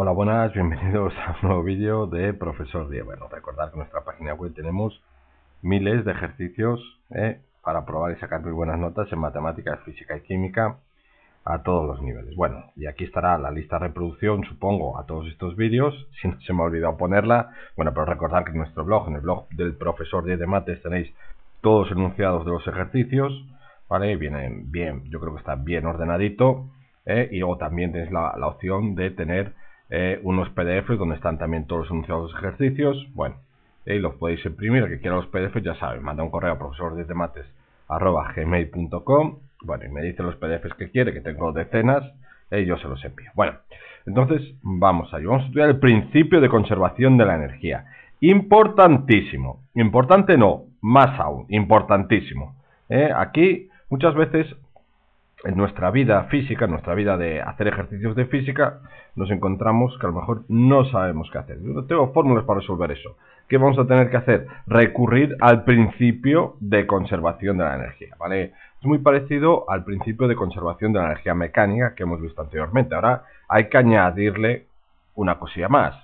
Hola, buenas, bienvenidos a un nuevo vídeo de Profesor Diez. Bueno, recordad que en nuestra página web tenemos miles de ejercicios eh, para probar y sacar muy buenas notas en matemáticas, física y química a todos los niveles. Bueno, y aquí estará la lista de reproducción, supongo, a todos estos vídeos, si no se me ha olvidado ponerla. Bueno, pero recordad que en nuestro blog, en el blog del Profesor Diez de Mates, tenéis todos enunciados de los ejercicios, ¿vale? Vienen bien, yo creo que está bien ordenadito. Eh, y luego también tenéis la opción de tener eh, unos PDF donde están también todos los anunciados ejercicios. Bueno, y los podéis imprimir. El que quiera los PDF ya sabe, manda un correo a profesor de mates arroba gmail.com. Bueno, y me dice los PDFs que quiere, que tengo decenas, y yo se los envío. Bueno, entonces vamos a Vamos a estudiar el principio de conservación de la energía. Importantísimo. Importante no, más aún, importantísimo. ¿eh? aquí muchas veces en nuestra vida física, en nuestra vida de hacer ejercicios de física, nos encontramos que a lo mejor no sabemos qué hacer. Yo no tengo fórmulas para resolver eso. ¿Qué vamos a tener que hacer? Recurrir al principio de conservación de la energía, ¿vale? Es muy parecido al principio de conservación de la energía mecánica que hemos visto anteriormente. Ahora hay que añadirle una cosilla más,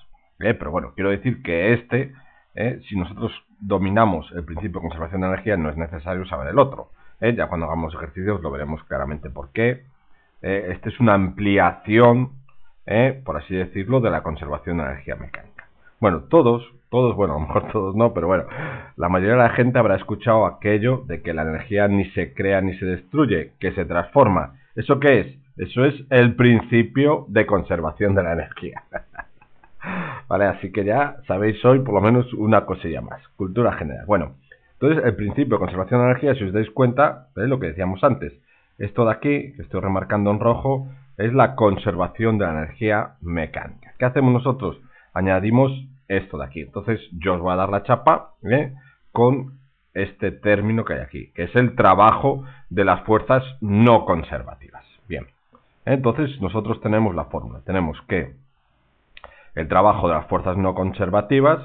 ¿eh? pero bueno, quiero decir que este, ¿eh? si nosotros dominamos el principio de conservación de energía, no es necesario saber el otro. ¿eh? ya cuando hagamos ejercicios lo veremos claramente por qué. Eh, esta es una ampliación, ¿eh? por así decirlo, de la conservación de energía mecánica. Bueno, todos, todos, bueno, a lo mejor todos no, pero bueno, la mayoría de la gente habrá escuchado aquello de que la energía ni se crea ni se destruye, que se transforma. ¿Eso qué es? Eso es el principio de conservación de la energía. Vale, así que ya sabéis hoy por lo menos una cosilla más. Cultura general. Bueno, entonces, el principio de conservación de energía, si os dais cuenta, es lo que decíamos antes. Esto de aquí, que estoy remarcando en rojo, es la conservación de la energía mecánica. ¿Qué hacemos nosotros? Añadimos esto de aquí. Entonces, yo os voy a dar la chapa ¿eh? con este término que hay aquí, que es el trabajo de las fuerzas no conservativas. Bien, entonces nosotros tenemos la fórmula. Tenemos que el trabajo de las fuerzas no conservativas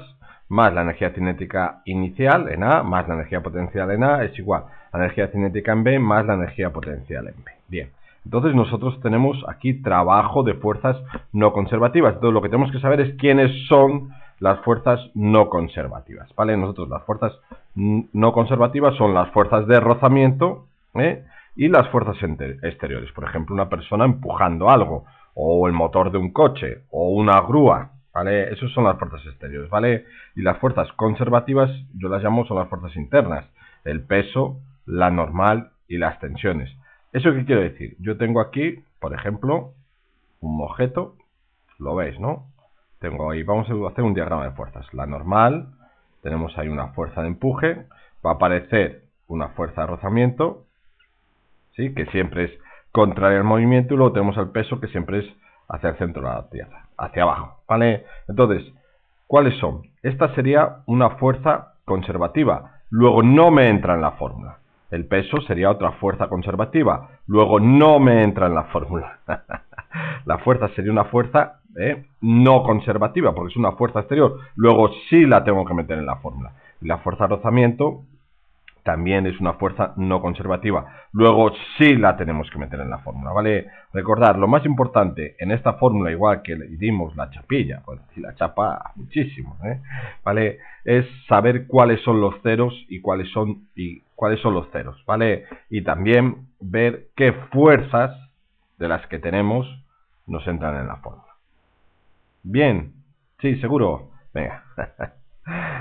más la energía cinética inicial en A, más la energía potencial en A, es igual a la energía cinética en B, más la energía potencial en B. Bien, entonces nosotros tenemos aquí trabajo de fuerzas no conservativas. Entonces lo que tenemos que saber es quiénes son las fuerzas no conservativas, ¿vale? Nosotros las fuerzas no conservativas son las fuerzas de rozamiento ¿eh? y las fuerzas exteriores. Por ejemplo, una persona empujando algo, o el motor de un coche, o una grúa, ¿vale? Esas son las fuerzas exteriores, ¿vale? Y las fuerzas conservativas, yo las llamo, son las fuerzas internas, el peso, la normal y las tensiones. ¿Eso qué quiero decir? Yo tengo aquí, por ejemplo, un objeto, lo veis, ¿no? Tengo ahí, vamos a hacer un diagrama de fuerzas. La normal, tenemos ahí una fuerza de empuje, va a aparecer una fuerza de rozamiento, ¿sí? Que siempre es contraria al movimiento, y luego tenemos el peso que siempre es hacia el centro de la Tierra, hacia abajo, ¿vale? Entonces, ¿cuáles son? Esta sería una fuerza conservativa. Luego no me entra en la fórmula. El peso sería otra fuerza conservativa. Luego no me entra en la fórmula. la fuerza sería una fuerza ¿eh? no conservativa, porque es una fuerza exterior. Luego sí la tengo que meter en la fórmula. Y la fuerza de rozamiento también es una fuerza no conservativa. Luego sí la tenemos que meter en la fórmula, ¿vale? Recordar, lo más importante en esta fórmula, igual que le dimos la chapilla, pues la chapa muchísimo, ¿eh? ¿Vale? Es saber cuáles son los ceros y cuáles son, y cuáles son los ceros, ¿vale? Y también ver qué fuerzas de las que tenemos nos entran en la fórmula. Bien, sí, seguro. Venga.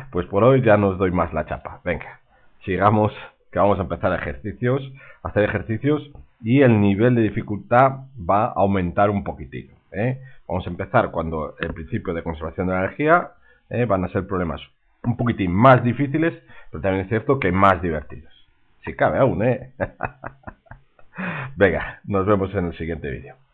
Pues por hoy ya nos doy más la chapa. Venga sigamos, que vamos a empezar ejercicios, a hacer ejercicios y el nivel de dificultad va a aumentar un poquitito. ¿eh? Vamos a empezar cuando el principio de conservación de la energía ¿eh? van a ser problemas un poquitín más difíciles, pero también es cierto que más divertidos. Si cabe aún, ¿eh? Venga, nos vemos en el siguiente vídeo.